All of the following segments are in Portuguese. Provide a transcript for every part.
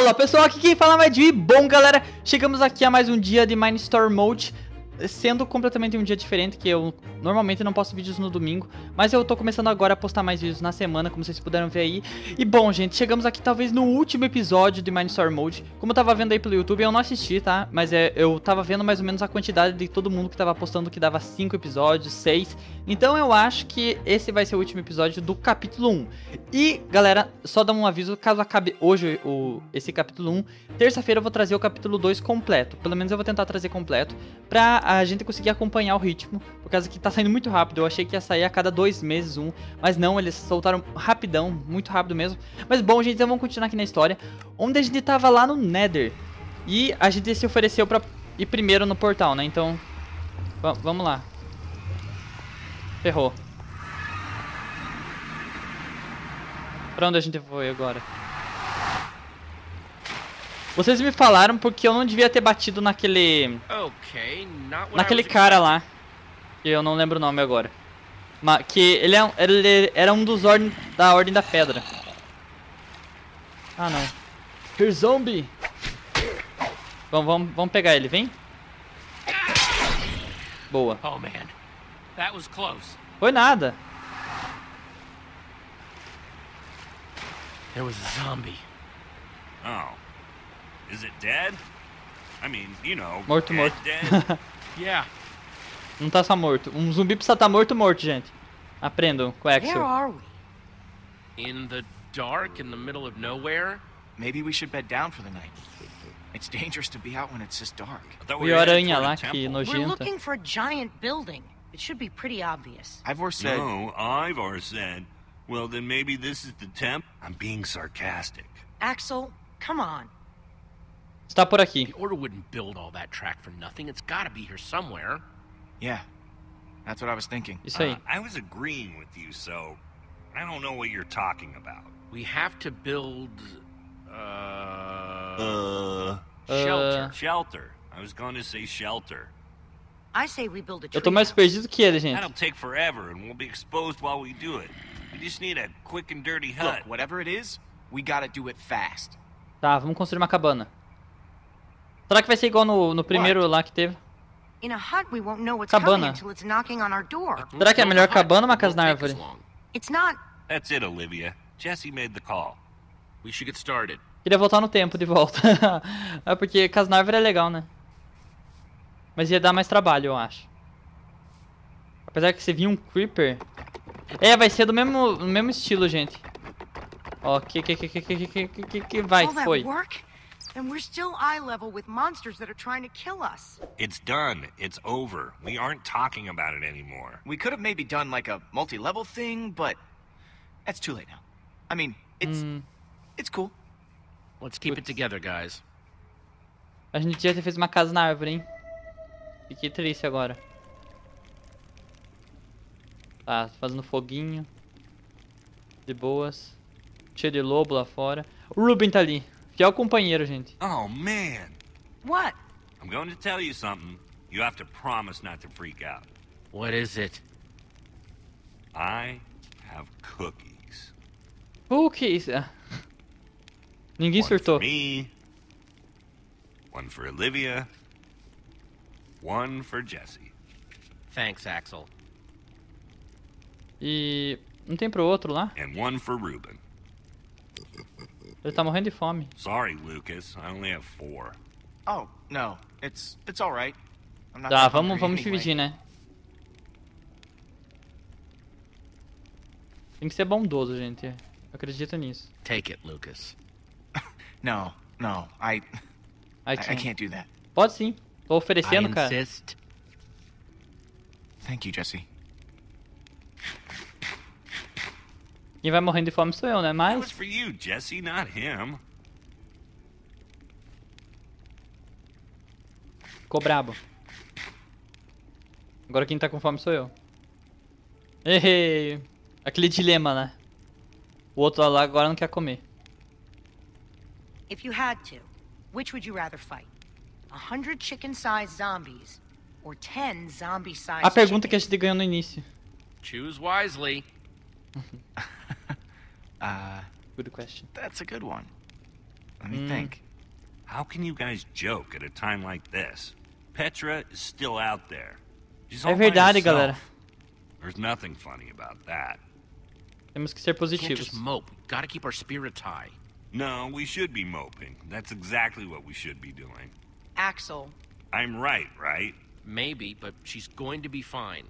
Fala pessoal, aqui quem fala é de bom galera, chegamos aqui a mais um dia de Mindstorm Mode sendo completamente um dia diferente, que eu normalmente não posto vídeos no domingo, mas eu tô começando agora a postar mais vídeos na semana, como vocês puderam ver aí. E bom, gente, chegamos aqui talvez no último episódio de Mindstorm Mode. Como eu tava vendo aí pelo YouTube, eu não assisti, tá? Mas é, eu tava vendo mais ou menos a quantidade de todo mundo que tava postando que dava 5 episódios, 6. Então eu acho que esse vai ser o último episódio do capítulo 1. E, galera, só dar um aviso, caso acabe hoje o, esse capítulo 1, terça-feira eu vou trazer o capítulo 2 completo. Pelo menos eu vou tentar trazer completo pra a gente conseguia acompanhar o ritmo, por causa que tá saindo muito rápido. Eu achei que ia sair a cada dois meses um, mas não, eles soltaram rapidão, muito rápido mesmo. Mas bom, gente, então vamos continuar aqui na história, onde a gente tava lá no Nether. E a gente se ofereceu pra ir primeiro no portal, né? Então, vamos lá. Ferrou. Pra onde a gente foi agora? Vocês me falaram porque eu não devia ter batido naquele... Okay, naquele cara lá. Que eu não lembro o nome agora. Mas que ele, é, ele era um dos ordem, da Ordem da Pedra. Ah, não. Here zombie! Vamos, vamos, vamos pegar ele, vem. Boa. Oh, man. That was close. Foi nada. There was a zombie. Oh. Is it dead? I mean, you know, morto, morto. yeah. Não tá só morto. Um zumbi precisa estar tá morto, morto, gente. Aprendam com Axel. Where are we? In the dark, in the middle of nowhere? Maybe we should bed down for the night. It's dangerous to be out when it's this dark. E aranha lá que nojenta. We're looking for a giant building. It should be pretty obvious. Ivor said. No, Ivor said. Well, then maybe this is the temp. I'm being sarcastic. Axel, come on. Está por aqui. The order wouldn't build all that track for nothing. It's got to be here somewhere. Yeah. That's what I was thinking. Isso aí. Uh, I was agreeing with you, so I don't know what you're talking about. We have to build uh, uh, uh shelter. Uh... Shelter. I was going to say shelter. I say we build a Eu tô mais perdido que ele, gente. That'll take forever and we'll be exposed while we do it. We just need a quick and dirty hut. Look, whatever it is, we gotta do it fast. Tá, vamos construir uma cabana. Será que vai ser igual no, no primeiro lá que teve? Cabana. Será que é melhor cabana ou uma casa na árvore? That's it, Olivia. Jesse made the call. We should get started. Queria voltar no tempo de volta. é porque casa na árvore é legal, né? Mas ia dar mais trabalho, eu acho. Apesar que você viu um creeper. É, vai ser do mesmo, do mesmo estilo, gente. Ó, que que que que que que que que vai, foi. And we're still eye level with monsters that are trying to kill us. It's done. It's over. We aren't talking about it anymore. We could have maybe done like a multi-level thing, but that's too late now. I mean, it's mm. it's cool. Let's keep Puts. it together, guys. A gente já ter feito uma casa na árvore, hein? Fiquei triste agora. Tá, fazendo foguinho. De boas. Cheio de lobo lá fora. O Ruben tá ali. Que é o companheiro, gente. Oh, man. What? I'm going to tell you something. You have to promise not to freak out. What is it? I have cookies. Cookies? Ah. Ninguém surtou. One for me. One for Olivia. One for Jesse. Thanks, Axel. E não tem pro outro lá? And one for Ruben. Ele tá morrendo de fome. Sorry, Lucas. I only have four. Oh, no. It's it's all right. I'm not Tá, vamos vamos anyway. dividir, né? Tem que ser bondoso, gente. acredita nisso. Take it, Lucas. no, no. I I, I can't do that. Pode sim. Tô oferecendo, I cara. insist. Thank you, Jesse. Quem vai morrendo de fome sou eu, né? Mas. You, Jesse, Ficou brabo. Agora quem tá com fome sou eu. Errei! Aquele dilema, né? O outro lá agora não quer comer. If you had to, which would you rather fight? A hundred chicken-sized zombies or ten zombie-sized A pergunta que a gente ganhou no início. Choose wisely. Ah, uh, good question. That's a good one. Let me mm. think. How can you guys joke at a time like this? Petra is still out there. She's all é by herself. There's nothing funny about that. Temos que ser positivos. Can't just mope. Gotta keep our spirits high. No, we should be moping. That's exactly what we should be doing. Axel. I'm right, right? Maybe, but she's going to be fine.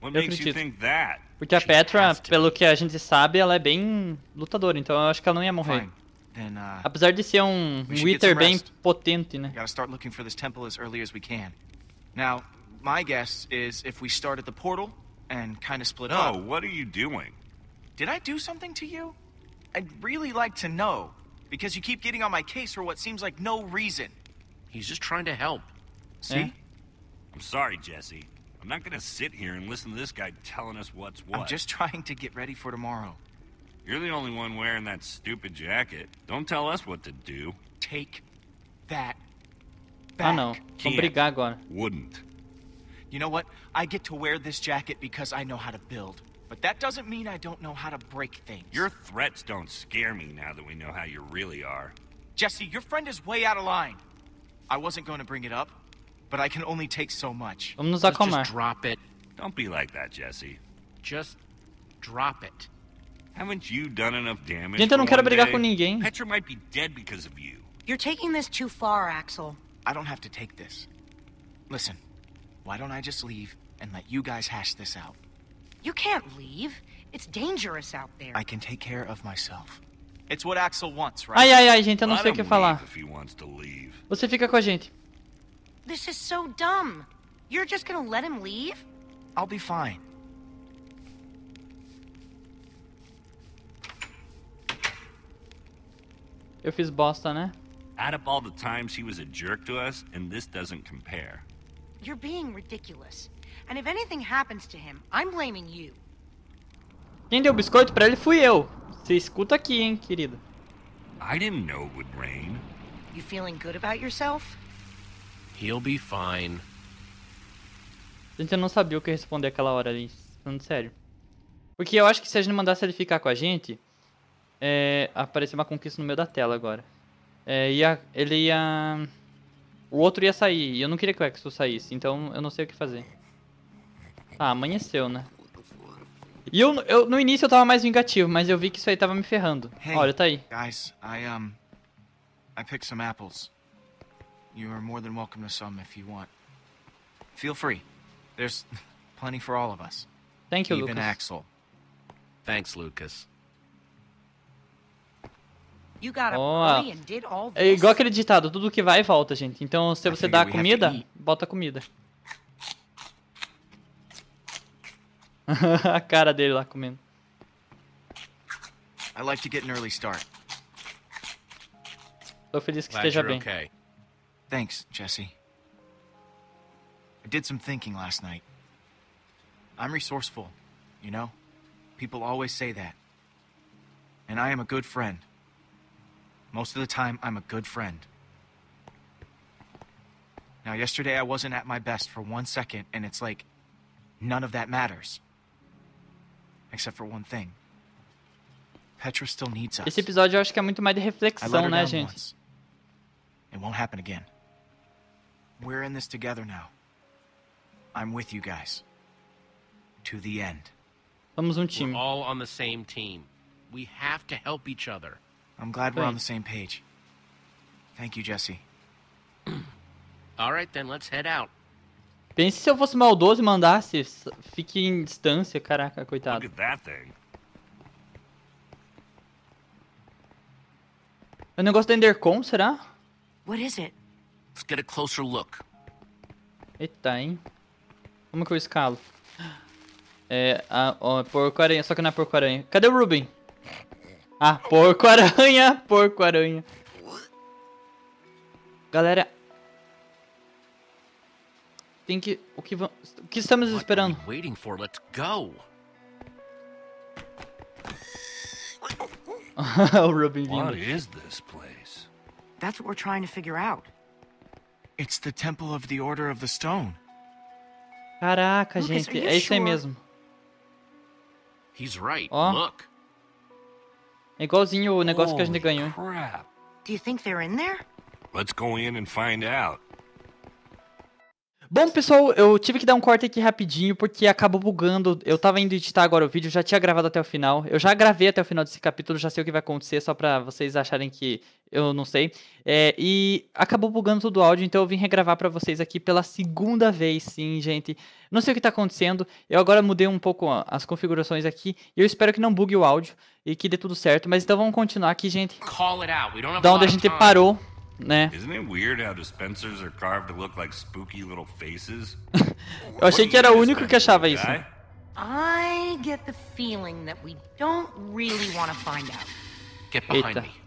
What makes you think that? Porque a Petra, tipo. pelo que a gente sabe, ela é bem lutadora, então eu acho que ela não ia morrer. Uh, Apesar de ser um Wither bem potente, né? Gotta start looking for this temple as early as we can. Now, my guess is if we start at the portal e kind of split up. No, what are you doing? Did I do something to you? I'd really like to know because you keep getting on my case for what seems like no reason. He's just trying to help. See? I'm sorry, Jesse. I'm not gonna sit here and listen to this guy telling us what's what. I'm just trying to get ready for tomorrow. You're the only one wearing that stupid jacket. Don't tell us what to do. Take that ah, back. I know. Obrigado Wouldn't. You know what? I get to wear this jacket because I know how to build. But that doesn't mean I don't know how to break things. Your threats don't scare me now that we know how you really are. Jesse, your friend is way out of line. I wasn't going to bring it up, but I can only take so much. Omluza just, Just drop it. Don't be like that, Jesse. Just drop it. Haven't you done enough damage? Gente, eu não quero brigar com ninguém. Petra might be dead because of you. You're taking this too far, Axel. I don't have to take this. Listen, why don't I just leave and let you guys hash this out? You can't leave. It's dangerous out there. I can take care of myself. It's what Axel wants, right? Ai, ai, ai, gente, eu não sei o que falar. Você fica com a gente. This is so dumb. You're just gonna let him leave? I'll be fine. Eu fiz bosta, né? Add up all the times he was a jerk to us, and this doesn't compare. You're being ridiculous. And if anything happens to him, I'm blaming you. Quem deu biscoito para ele fui eu. Você escuta aqui, hein, I didn't know it would rain. You feeling good about yourself? He'll be fine. Gente, eu não sabia o que responder aquela hora ali, falando sério. Porque eu acho que se a gente mandasse ele ficar com a gente, é, apareceu uma conquista no meio da tela agora. É, ia, ele ia... O outro ia sair, e eu não queria que o Exo saísse, então eu não sei o que fazer. Ah, amanheceu, né? E eu, eu, no início eu tava mais vingativo, mas eu vi que isso aí tava me ferrando. Hey, Olha, tá aí. Guys, I um I picked some apples. You're more than welcome to some if you want. Feel free. There's plenty for all of us. Thank you, Even Lucas. Axel. Thanks, Lucas. You got a oh. and did all this? É igual aquele ditado, tudo que vai volta, gente. Então, se ah, você dá comida, bota comida. a cara dele lá comendo. I like to get an early start. Tô feliz que Glad esteja bem. Okay. Thanks, Jesse. I did some thinking last night. I'm resourceful, you know? People always say that. And I am a good friend. Most of the time, I'm a good friend. Now, yesterday I wasn't at my best for one second, and it's like, none of that matters. Except for one thing. Petra still needs us. Esse episódio eu acho que é muito mais de reflexão, né, gente? Once. It won't happen again. We're in this together now. I'm with you guys. To the end. Vamos um time. We're all on the same team. We have to help each other. I'm glad Bem. we're on the same page. Thank you, Jesse. all right then, let's head out. Pense se eu fosse maldoso e mandasse, fique em distância, caraca, coitado. Look at that thing. É o negócio da Endercom, será? What is it? Let's get a closer look. Eita, hein? Como que eu escalo? É, a, ó, porco-aranha, só que não é porco-aranha. Cadê o Ruben? Ah, porco-aranha, porco-aranha. Galera, tem que o que vamos, o que estamos esperando? Waiting for, let's go. o Ruben vindo. What is this place? That's what we're trying to figure out. It's the temple of the Order of the Stone. Caraca, Lucas, gente, é isso aí mesmo. He's right. Ó. Look. É igualzinho o negócio Holy que a gente ganhou. Crap. Do you think they're in there? Let's go in and find out. Bom, pessoal, eu tive que dar um corte aqui rapidinho porque acabou bugando. Eu tava indo editar agora o vídeo, já tinha gravado até o final. Eu já gravei até o final desse capítulo, já sei o que vai acontecer, só pra vocês acharem que eu não sei. É, e acabou bugando todo o áudio, então eu vim regravar para vocês aqui pela segunda vez, sim, gente. Não sei o que tá acontecendo, eu agora mudei um pouco as configurações aqui, e eu espero que não bugue o áudio e que dê tudo certo. Mas então vamos continuar aqui, gente. Da onde a gente parou, né? eu achei que era o único que achava isso. I get the feeling that we don't really want to find out. Get behind Eita. me.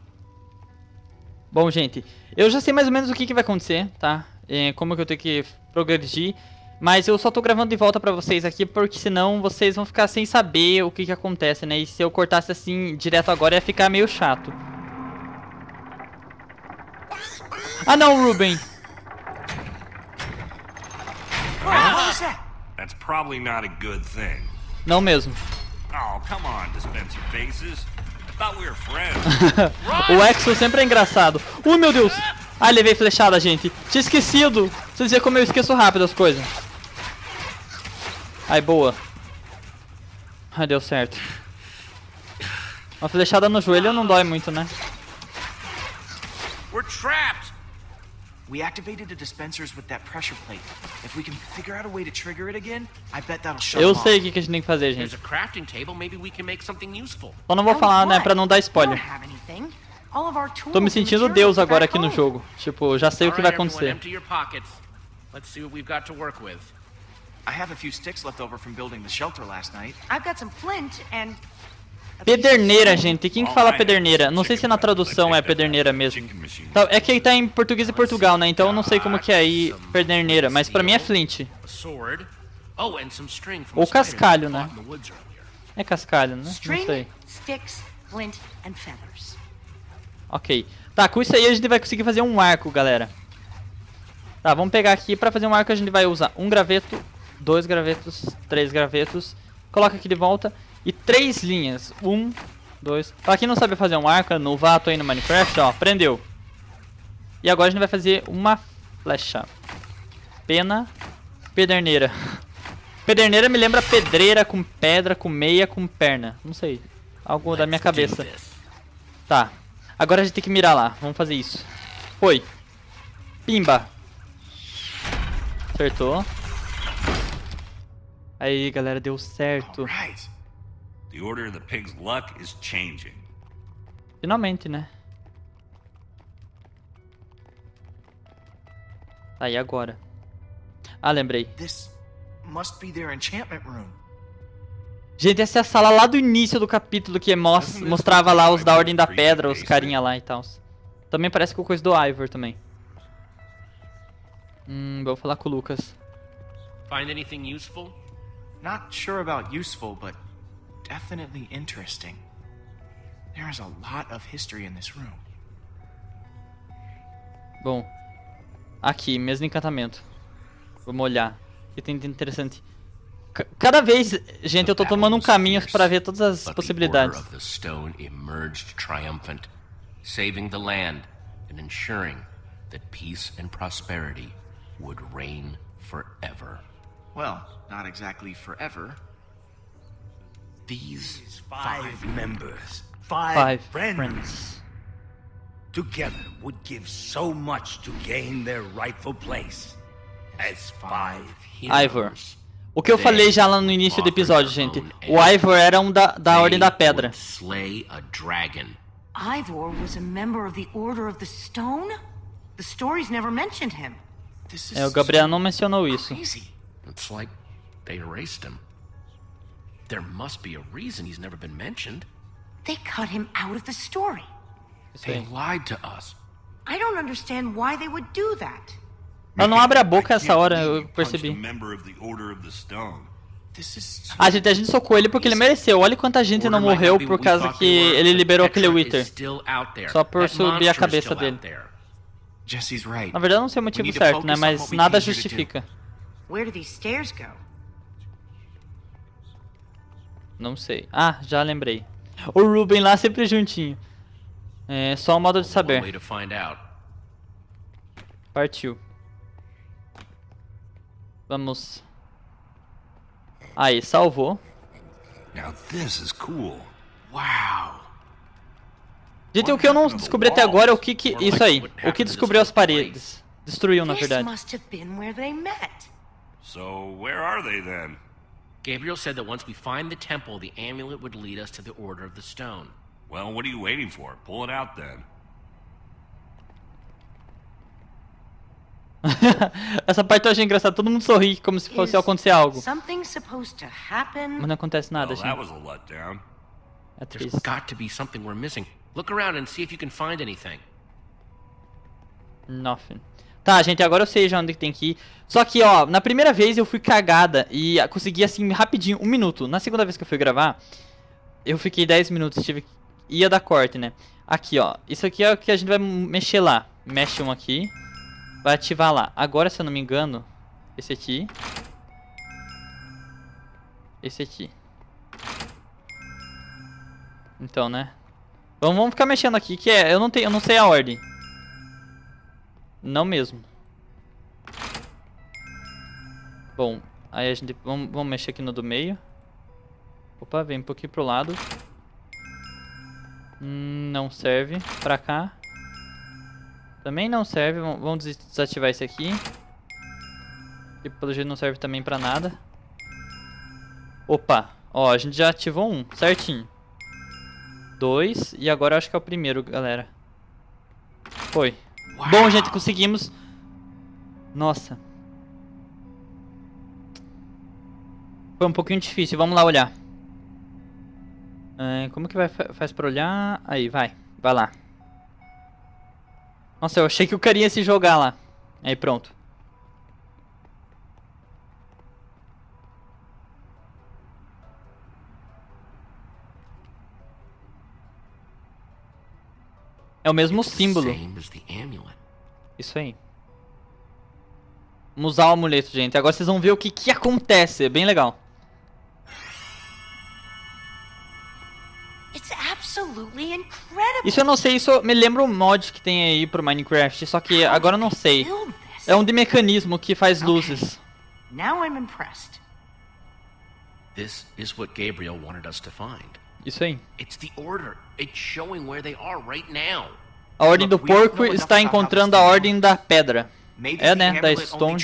Bom, gente, eu já sei mais ou menos o que, que vai acontecer, tá? É, como que eu tenho que progredir. Mas eu só tô gravando de volta pra vocês aqui, porque senão vocês vão ficar sem saber o que que acontece, né? E se eu cortasse assim, direto agora, ia ficar meio chato. Ah não, Ruben! Não mesmo. Oh, come on, dispense faces. o Exo sempre é engraçado. Uh, meu Deus! Ah, levei flechada, gente. Tinha esquecido. Vocês viram como eu esqueço rápido as coisas. Ai, boa. Ai, ah, deu certo. Uma flechada no joelho não dói muito, né? We're trapped. We activated the dispensers with that pressure plate. If we can figure out a way to trigger it again, I bet that'll Eu sei o que a gente tem que fazer, gente. Só não vou falar, né, para não dar spoiler. Tô me sentindo Deus agora aqui no jogo. Tipo, já sei o que vai acontecer. Let's see what we've got to work with. I have a few sticks left over from building the shelter last night. I've got some flint and Pederneira, gente. Quem que fala pederneira? Não sei se na tradução é pederneira mesmo. Tá, é que aí tá em português e Portugal, né? Então eu não sei como que é aí pederneira, mas pra mim é flint. Ou cascalho, né? É cascalho, né? Não sei. Ok. Tá, com isso aí a gente vai conseguir fazer um arco, galera. Tá, vamos pegar aqui. Pra fazer um arco a gente vai usar um graveto, dois gravetos, três gravetos. Coloca aqui de volta e três linhas. Um, dois... Pra quem não sabe fazer um arco, novato aí no Minecraft, ó, aprendeu. E agora a gente vai fazer uma flecha. Pena, pederneira. Pederneira me lembra pedreira com pedra, com meia, com perna. Não sei. Algo da minha cabeça. Tá. Agora a gente tem que mirar lá. Vamos fazer isso. Foi. Pimba. Acertou. Aí, galera, deu certo. The order of the pig's luck is changing. Finalmente, né? Tá aí ah, agora. Ah, lembrei. This must be their enchantment room. Gente, essa é a sala lá do início do capítulo que most mostrava lá os da Ordem da Pedra, os carinha lá e tal. Também parece com coisa do Ivor também. Hum, vou falar com o Lucas. Find anything useful? Not sure about useful, but definitely interesting. There is a lot of history in this room. Bom, aqui, mesmo encantamento. Vamos olhar. Que tem de interessante. C cada vez, gente, eu tô tomando um caminho para ver todas as possibilidades. The stone emerged triumphant, saving the land and ensuring that peace and prosperity would reign forever. Well, not exactly forever, These five members, five, friends, together would give so much to gain their rightful place as five heroes. Ivor. O que eu falei já lá no início do episódio, gente. O Ivor era um da, da Ordem da Pedra. Ivor was a member of the Order of the Stone? The stories never mentioned him. É, o Gabriel não mencionou isso. It's like they erased him. There must be a reason he's never been mentioned. They cut him out of the story. They lied to us. I don't understand why they would do that. Ela não abre a boca essa hora, eu percebi. A ah, gente, a gente socou ele porque ele mereceu. Olha quanta gente não morreu por causa que ele liberou aquele Wither. Só por subir a cabeça dele. Na verdade, não sei o motivo certo, né? Mas nada justifica. Não sei. Ah, já lembrei. O Ruben lá sempre juntinho. É só um modo de saber. Partiu. Vamos. Aí, salvou. Now this is cool. Wow. Dito o que eu não descobri até agora é o que que... Isso aí. O que descobriu as paredes. Destruiu, na verdade. So, where are Gabriel said that once we find the temple, the amulet would lead us to the Order of the Stone. Well, what are you waiting for? Pull it out then. Essa parte eu achei engraçada. Todo mundo sorri como se fosse acontecer algo. Mas não acontece nada, well, gente. É There's got to be something we're missing. Look around and see if you can find anything. Nothing. Tá, gente, agora eu sei já onde tem que ir. Só que, ó, na primeira vez eu fui cagada e consegui, assim, rapidinho, um minuto. Na segunda vez que eu fui gravar, eu fiquei 10 minutos, tive... Ia dar corte, né? Aqui, ó. Isso aqui é o que a gente vai mexer lá. Mexe um aqui. Vai ativar lá. Agora, se eu não me engano, esse aqui. Esse aqui. Então, né? Vamos, vamos ficar mexendo aqui, que é... Eu não, tenho, eu não sei a ordem. Não mesmo. Bom, aí a gente... Vamos, vamos mexer aqui no do meio. Opa, vem um pouquinho pro lado. Hum, não serve. Pra cá. Também não serve. Vamos desativar esse aqui. Que pelo jeito não serve também pra nada. Opa. Ó, a gente já ativou um. Certinho. Dois. E agora eu acho que é o primeiro, galera. Foi. Bom, gente, conseguimos. Nossa. Foi um pouquinho difícil, vamos lá olhar. É, como que vai, faz pra olhar? Aí, vai. Vai lá. Nossa, eu achei que o cara ia se jogar lá. Aí, pronto. É o mesmo símbolo. Isso aí. Vamos usar o amuleto, gente. Agora vocês vão ver o que, que acontece. É bem legal. Isso eu não sei, isso me lembra um mod que tem aí pro Minecraft, só que agora eu não sei. É um de mecanismo que faz luzes. Isso aí. A Ordem do Porco está encontrando a Ordem da Pedra. É, né? Da Stone.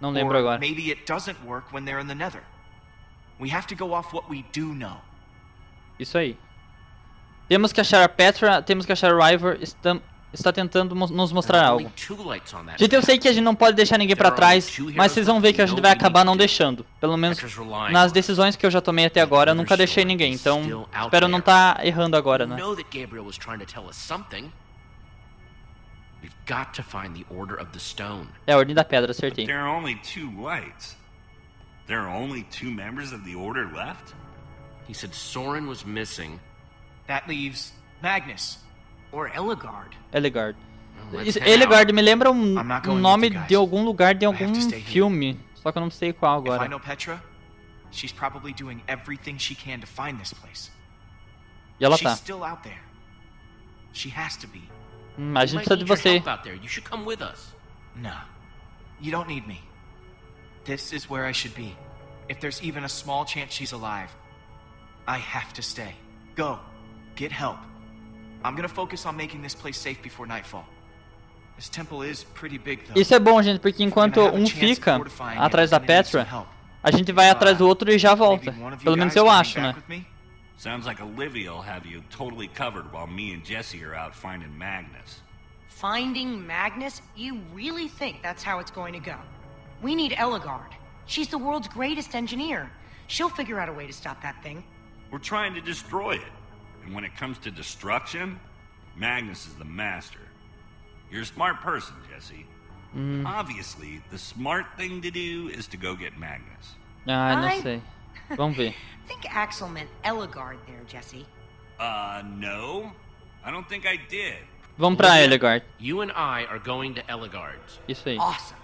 Não lembro agora. Maybe it doesn't work when they're in the Nether. We have to go off what we do know. Isso aí. Temos que achar a Petra, temos que achar o Ivor, estamos está tentando nos mostrar algo. Gente, eu sei que a gente não pode deixar ninguém para trás, mas vocês vão ver que a gente vai acabar não deixando. Pelo menos nas decisões que eu já tomei até agora, eu nunca deixei ninguém, então espero não estar tá errando agora, né? É a Ordem da Pedra, acertei. There are only two lights. There are only two que Soren estava That leaves Magnus. Or Eligard. Eligard. Eligard me lembra um, um nome de algum lugar de algum filme, só que eu não sei qual agora. Petra, e ela tá. Hum, a gente precisa de você. Não. You don't need me. This is where I should be. If there's even a small chance she's alive, I have to stay. Go. Get help. I'm gonna focus on making this place safe before nightfall. This temple is pretty big, though. Isso é bom, gente, porque enquanto um fica atrás da Petra, a gente vai uh, atrás do outro e já volta. Pelo menos eu acho, né? Sounds like Olivia'll have you totally covered while me and Jesse are out finding Magnus. Finding Magnus? You really think that's how it's going to go? We need Eligard. She's the world's greatest engineer. She'll figure out a way to stop that thing. We're trying to destroy it. And when it comes to destruction, Magnus is the master. You're a smart person, Jesse. Mm. Obviously, the smart thing to do is to go get Magnus. no I... sé. Vamos ver. think Axel meant Eligard there, Jesse. Uh, no. I don't think I did. Vamos pra Eligard. You and I are going to Eligard's. You see. Awesome.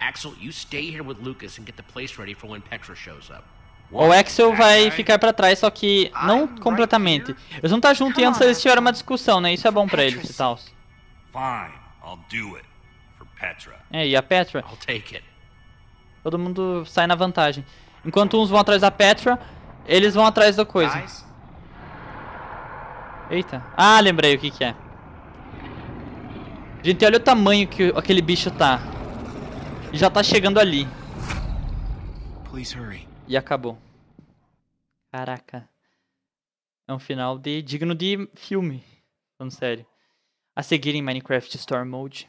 Axel, you stay here with Lucas and get the place ready for when Petra shows up. O Axel é, vai é. ficar para trás, só que ah, não é completamente. Eles vão estar tá juntos e antes eles tiveram uma discussão, né? Isso é bom para eles e tal. É, e a Petra? Todo mundo sai na vantagem. Enquanto uns vão atrás da Petra, eles vão atrás da coisa. Eita. Ah, lembrei o que que é. Gente, olha o tamanho que aquele bicho tá. Já tá chegando ali. Please hurry. E acabou. Caraca. É um final de digno de filme. Falando sério. A seguir em Minecraft Storm Mode.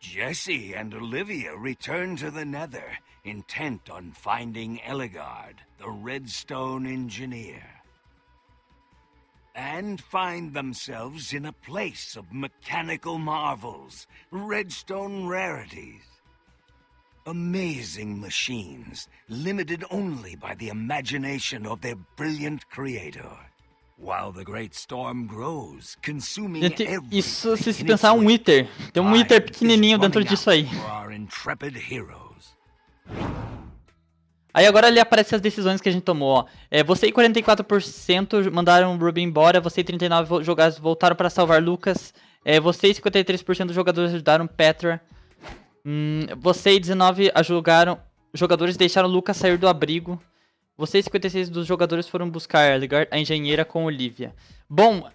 Jesse and Olivia return to the Nether, intent on finding Eligard, the Redstone Engineer. And find themselves in a place of mechanical marvels, redstone rarities, Amazing machines, limited only by the imagination of their brilliant creator. While the great storm grows, consuming Gente, isso se você pensar é um Wither. Tem um Wither pequenininho dentro disso aí. Aí agora ali aparece as decisões que a gente tomou, ó. É, você e 44% mandaram o Ruby embora, você e 39 jogadores voltaram para salvar Lucas, é, você e 53% dos jogadores ajudaram Petra, Hum, você e 19 julgaram. Jogadores deixaram Lucas sair do abrigo. Você e 56 dos jogadores foram buscar a engenheira, com Olivia. Bom,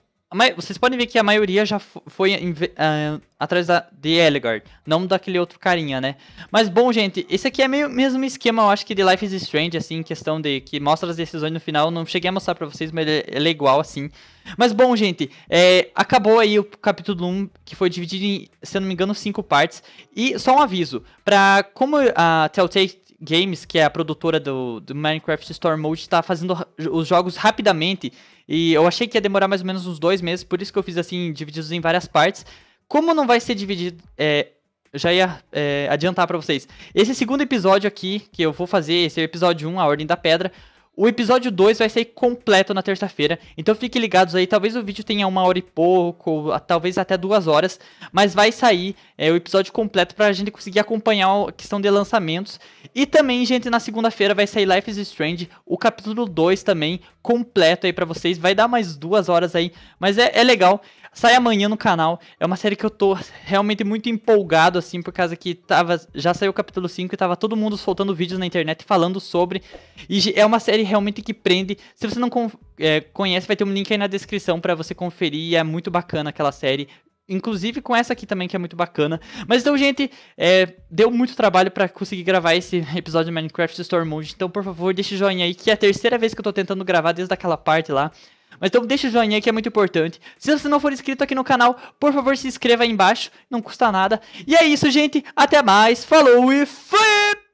vocês podem ver que a maioria já foi uh, atrás da The Eligard, não daquele outro carinha, né? Mas bom, gente, esse aqui é meio mesmo esquema, eu acho que de Life is Strange, assim, em questão de que mostra as decisões no final. Não cheguei a mostrar pra vocês, mas ele é igual, assim. Mas bom, gente, é, acabou aí o capítulo 1, que foi dividido em, se eu não me engano, cinco partes. E só um aviso, pra como a Telltale Games, que é a produtora do, do Minecraft Store Mode, está fazendo os jogos rapidamente. E eu achei que ia demorar mais ou menos uns dois meses, por isso que eu fiz assim, divididos em várias partes. Como não vai ser dividido. É, já ia é, adiantar para vocês. Esse segundo episódio aqui, que eu vou fazer, esse é o episódio 1, A Ordem da Pedra, o episódio 2 vai sair completo na terça-feira, então fiquem ligados aí. Talvez o vídeo tenha uma hora e pouco, talvez até duas horas, mas vai sair é, o episódio completo para a gente conseguir acompanhar a questão de lançamentos. E também, gente, na segunda-feira vai sair Life is Strange, o capítulo 2 também, completo aí para vocês. Vai dar mais duas horas aí, mas é, é legal. Sai amanhã no canal. É uma série que eu tô realmente muito empolgado, assim, por causa que tava, já saiu o capítulo 5 e tava todo mundo soltando vídeos na internet falando sobre. E é uma série realmente que prende. Se você não é, conhece, vai ter um link aí na descrição para você conferir. é muito bacana aquela série. Inclusive com essa aqui também, que é muito bacana. Mas então, gente, é, deu muito trabalho para conseguir gravar esse episódio de Minecraft Storm Mode. Então, por favor, deixe o joinha aí, que é a terceira vez que eu tô tentando gravar desde aquela parte lá. Mas então deixa o joinha que é muito importante. Se você não for inscrito aqui no canal, por favor se inscreva aí embaixo, não custa nada. E é isso, gente. Até mais. Falou e fui!